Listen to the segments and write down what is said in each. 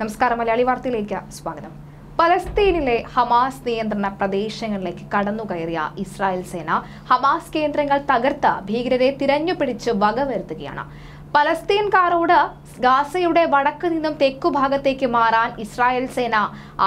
നമസ്കാരം മലയാളി വാർത്തയിലേക്ക് സ്വാഗതം പലസ്തീനിലെ ഹമാസ് നിയന്ത്രണ പ്രദേശങ്ങളിലേക്ക് കടന്നുകയറിയ ഇസ്രായേൽ സേന ഹമാസ് കേന്ദ്രങ്ങൾ തകർത്ത് ഭീകരരെ തിരഞ്ഞുപിടിച്ച് വകവരുത്തുകയാണ് പലസ്തീൻകാരോട് ഗാസയുടെ വടക്ക് നിന്നും തെക്കു ഭാഗത്തേക്ക് മാറാൻ ഇസ്രായേൽ സേന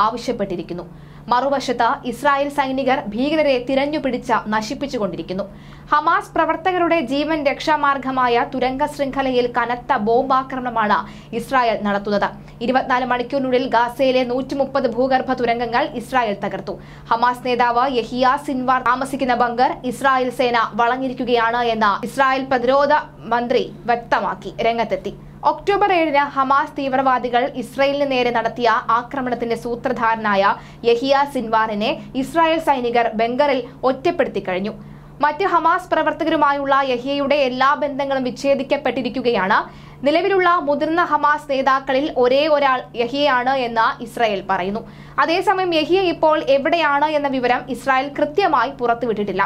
ആവശ്യപ്പെട്ടിരിക്കുന്നു മറുവശത്ത് ഇസ്രായേൽ സൈനികർ ഭീകരരെ തിരഞ്ഞുപിടിച്ച നശിപ്പിച്ചുകൊണ്ടിരിക്കുന്നു ഹമാസ് പ്രവർത്തകരുടെ ജീവൻ രക്ഷാമാർഗമായ തുരങ്ക ശൃംഖലയിൽ കനത്ത ബോംബാക്രമണമാണ് ഇസ്രായേൽ നടത്തുന്നത് ഇരുപത്തിനാല് മണിക്കൂറിനുള്ളിൽ ഗാസയിലെ നൂറ്റി മുപ്പത് ഭൂഗർഭ തുരങ്കങ്ങൾ ഇസ്രായേൽ തകർത്തു ഹമാസ് നേതാവ് യഹിയ സിൻവാർ താമസിക്കുന്ന ബങ്കർ ഇസ്രായേൽ സേന വളഞ്ഞിരിക്കുകയാണ് എന്ന് ഇസ്രായേൽ പ്രതിരോധ മന്ത്രി വ്യക്തമാക്കി രംഗത്തെത്തി ഒക്ടോബർ ഏഴിന് ഹമാസ് തീവ്രവാദികൾ ഇസ്രായേലിന് നേരെ നടത്തിയ ആക്രമണത്തിന്റെ സൂത്രധാരനായ യഹിയ സിൻവാറിനെ ഇസ്രായേൽ സൈനികർ ബംഗറിൽ ഒറ്റപ്പെടുത്തി കഴിഞ്ഞു മറ്റ് ഹമാസ് പ്രവർത്തകരുമായുള്ള യഹിയയുടെ എല്ലാ ബന്ധങ്ങളും വിച്ഛേദിക്കപ്പെട്ടിരിക്കുകയാണ് നിലവിലുള്ള മുതിർന്ന ഹമാസ് നേതാക്കളിൽ ഒരേ ഒരാൾ യഹിയയാണ് എന്ന് ഇസ്രായേൽ പറയുന്നു അതേസമയം യഹിയ ഇപ്പോൾ എവിടെയാണ് എന്ന വിവരം ഇസ്രായേൽ കൃത്യമായി പുറത്തുവിട്ടിട്ടില്ല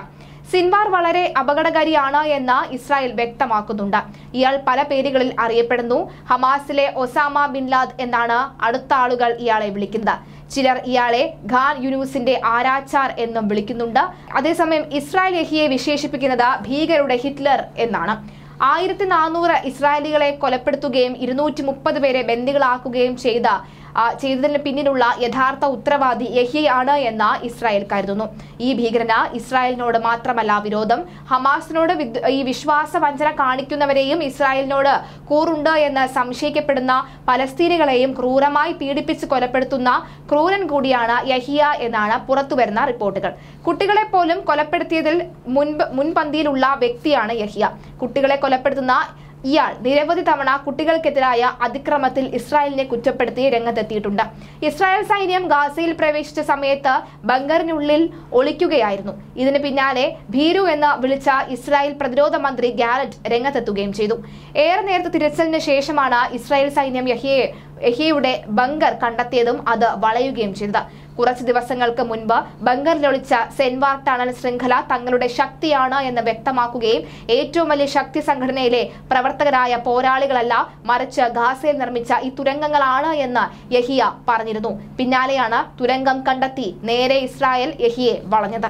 സിൻവാർ വളരെ അപകടകാരിയാണ് എന്ന് ഇസ്രായേൽ വ്യക്തമാക്കുന്നുണ്ട് ഇയാൾ പല പേരുകളിൽ അറിയപ്പെടുന്നു ഹമാസിലെ ഒസാമ ബിൻലാദ് എന്നാണ് അടുത്ത ആളുകൾ ഇയാളെ വിളിക്കുന്നത് ചിലർ ഇയാളെ ഖാൻ യുനൂസിന്റെ ആരാച്ചാർ എന്നും വിളിക്കുന്നുണ്ട് അതേസമയം ഇസ്രായേൽ ലഹിയെ വിശേഷിപ്പിക്കുന്നത് ഭീകരുടെ ഹിറ്റ്ലർ എന്നാണ് ആയിരത്തി നാനൂറ് ഇസ്രായേലികളെ കൊലപ്പെടുത്തുകയും ഇരുന്നൂറ്റി മുപ്പത് പേരെ ബന്ദികളാക്കുകയും ചെയ്ത ചെയ്തതിന് പിന്നിലുള്ള യഥാർത്ഥ ഉത്തരവാദി യഹിയാണ് എന്ന് ഇസ്രായേൽ കരുതുന്നു ഈ ഭീകരന് ഇസ്രായേലിനോട് മാത്രമല്ല വിരോധം ഹമാസിനോട് ഈ വിശ്വാസ വഞ്ചന കാണിക്കുന്നവരെയും ഇസ്രായേലിനോട് കൂറുണ്ട് എന്ന് സംശയിക്കപ്പെടുന്ന പലസ്തീനികളെയും ക്രൂരമായി പീഡിപ്പിച്ച് കൊലപ്പെടുത്തുന്ന ക്രൂരൻ കൂടിയാണ് യഹിയ എന്നാണ് പുറത്തുവരുന്ന റിപ്പോർട്ടുകൾ കുട്ടികളെ പോലും കൊലപ്പെടുത്തിയതിൽ മുൻപ് മുൻപന്തിയിലുള്ള വ്യക്തിയാണ് യഹിയ കുട്ടികളെ കൊലപ്പെടുത്തുന്ന ഇയാൾ നിരവധി തവണ കുട്ടികൾക്കെതിരായ അതിക്രമത്തിൽ ഇസ്രായേലിനെ കുറ്റപ്പെടുത്തി രംഗത്തെത്തിയിട്ടുണ്ട് ഇസ്രായേൽ സൈന്യം ഗാസയിൽ പ്രവേശിച്ച സമയത്ത് ബങ്കറിനുള്ളിൽ ഒളിക്കുകയായിരുന്നു ഇതിന് പിന്നാലെ ഭീരു എന്ന് വിളിച്ച ഇസ്രായേൽ പ്രതിരോധ മന്ത്രി ഗാലറ്റ് രംഗത്തെത്തുകയും ചെയ്തു ഏറെ നേരത്തെ തിരച്ചിലിന് ശേഷമാണ് ഇസ്രായേൽ സൈന്യം യഹിയെ യഹിയുടെ ബങ്കർ കണ്ടെത്തിയതും അത് വളയുകയും ചെയ്തത് കുറച്ച് ദിവസങ്ങൾക്ക് മുൻപ് ബംഗറിലൊളിച്ച സെൻവാർ ടണൽ ശൃംഖല തങ്ങളുടെ ശക്തിയാണ് എന്ന് വ്യക്തമാക്കുകയും ഏറ്റവും വലിയ ശക്തി സംഘടനയിലെ പ്രവർത്തകരായ പോരാളികളല്ല മറിച്ച് ഗാസയിൽ നിർമ്മിച്ച ഈ തുരങ്കങ്ങളാണ് എന്ന് യഹിയ പറഞ്ഞിരുന്നു പിന്നാലെയാണ് തുരങ്കം കണ്ടെത്തി നേരെ ഇസ്രായേൽ യഹിയെ വളഞ്ഞത്